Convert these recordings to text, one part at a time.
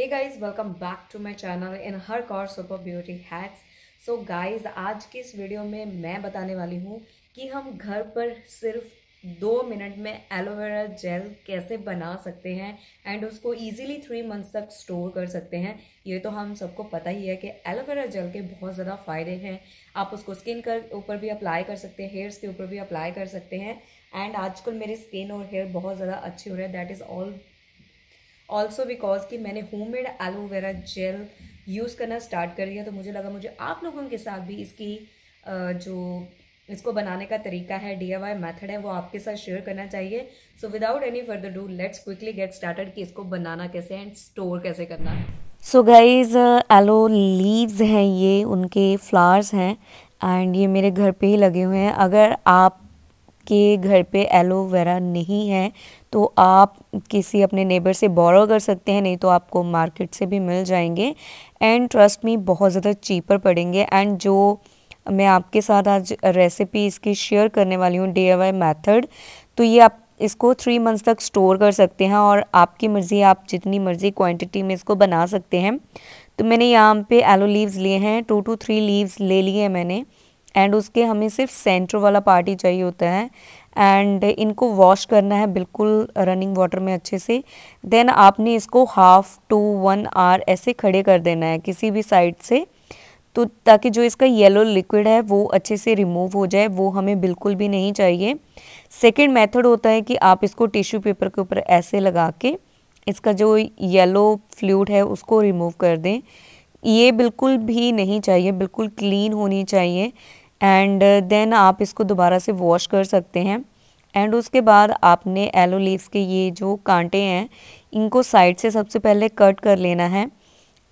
hey guys welcome back to my channel in her core super beauty hacks so guys आज की इस video में मैं बताने वाली हूँ कि हम घर पर सिर्फ दो मिनट में एलोवेरा जेल कैसे बना सकते हैं एंड उसको इजीली थ्री मंथ्स तक स्टोर कर सकते हैं ये तो हम सबको पता ही है कि एलोवेरा जेल के बहुत ज़्यादा फ़ायदे हैं आप उसको स्किन कर ऊपर भी अप्लाई कर सकते हैं हेयर्स के ऊपर भी अप्लाई कर सकते हैं एंड आजकल मेरी स्किन और हेयर बहुत ज़्यादा अच्छे हो रहे हैं that is all also because कि मैंने homemade aloe vera gel use करना स्टार्ट कर दिया तो मुझे लगा मुझे आप लोगों के साथ भी इसकी जो इसको बनाने का तरीका है डी मैथड है वो आपके साथ शेयर करना चाहिए so without any further ado let's quickly get started कि इसको बनाना कैसे एंड स्टोर कैसे करना है सो गाइज एलो लीव्स हैं ये उनके फ्लावर्स हैं एंड ये मेरे घर पे ही लगे हुए हैं अगर आप के घर पे एलोवेरा नहीं है तो आप किसी अपने नेबर से बोरो कर सकते हैं नहीं तो आपको मार्केट से भी मिल जाएंगे एंड ट्रस्ट में बहुत ज़्यादा चीपर पड़ेंगे एंड जो मैं आपके साथ आज रेसिपी इसकी शेयर करने वाली हूँ डी मैथड तो ये आप इसको थ्री मंथ्स तक स्टोर कर सकते हैं और आपकी मर्ज़ी आप जितनी मर्ज़ी क्वांटिटी में इसको बना सकते हैं तो मैंने यहाँ पे एलो लीव्स लिए हैं टू टू थ्री लीव्स ले लिए हैं मैंने एंड उसके हमें सिर्फ सेंटर वाला पार्टी चाहिए होता है एंड इनको वॉश करना है बिल्कुल रनिंग वाटर में अच्छे से देन आपने इसको हाफ टू वन आर ऐसे खड़े कर देना है किसी भी साइड से तो ताकि जो इसका येलो लिक्विड है वो अच्छे से रिमूव हो जाए वो हमें बिल्कुल भी नहीं चाहिए सेकेंड मेथड होता है कि आप इसको टिश्यू पेपर के ऊपर ऐसे लगा के इसका जो येलो फ्लूड है उसको रिमूव कर दें ये बिल्कुल भी नहीं चाहिए बिल्कुल क्लीन होनी चाहिए एंड देन uh, आप इसको दोबारा से वॉश कर सकते हैं एंड उसके बाद आपने एलो लीव्स के ये जो कांटे हैं इनको साइड से सबसे पहले कट कर लेना है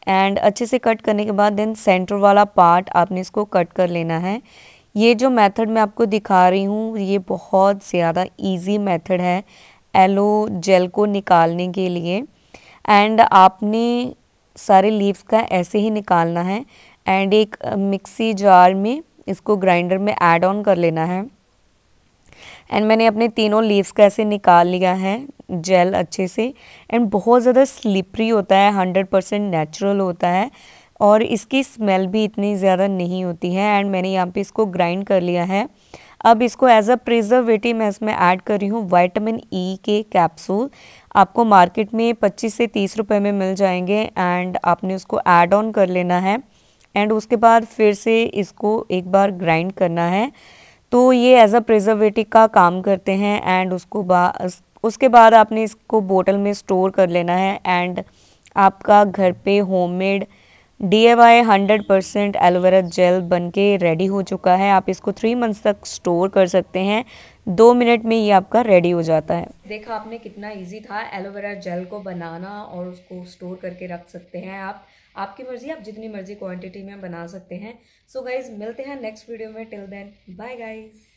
एंड अच्छे से कट करने के बाद देन सेंटर वाला पार्ट आपने इसको कट कर लेना है ये जो मेथड मैं आपको दिखा रही हूँ ये बहुत ज़्यादा इजी मेथड है एलो जेल को निकालने के लिए एंड आपने सारे लीव्स का ऐसे ही निकालना है एंड एक मिक्सी uh, जार में इसको ग्राइंडर में ऐड ऑन कर लेना है एंड मैंने अपने तीनों लीव्स का ऐसे निकाल लिया है जेल अच्छे से एंड बहुत ज़्यादा स्लिपरी होता है हंड्रेड परसेंट नेचुरल होता है और इसकी स्मेल भी इतनी ज़्यादा नहीं होती है एंड मैंने यहाँ पे इसको ग्राइंड कर लिया है अब इसको एज अ प्रिजर्वेटिव मैं इसमें ऐड कर रही हूँ वाइटामिन ई e के कैप्सूल आपको मार्केट में 25 से 30 रुपए में मिल जाएंगे एंड आपने उसको ऐड ऑन कर लेना है एंड उसके बाद फिर से इसको एक बार ग्राइंड करना है तो ये एज अ प्रिजर्वेटिव का काम करते हैं एंड उसको बा उसके बाद आपने इसको बोतल में स्टोर कर लेना है एंड आपका घर पे होममेड डी a hundred percent aloe vera gel बन के रेडी हो चुका है आप इसको थ्री मंथ्स तक स्टोर कर सकते हैं दो मिनट में ये आपका रेडी हो जाता है देखा आपने कितना इजी था एलोवेरा जेल को बनाना और उसको स्टोर करके रख सकते हैं आप आपकी मर्जी आप जितनी मर्जी क्वांटिटी में बना सकते हैं सो so गाइज मिलते हैं नेक्स्ट वीडियो में टिल देन बाय गाइज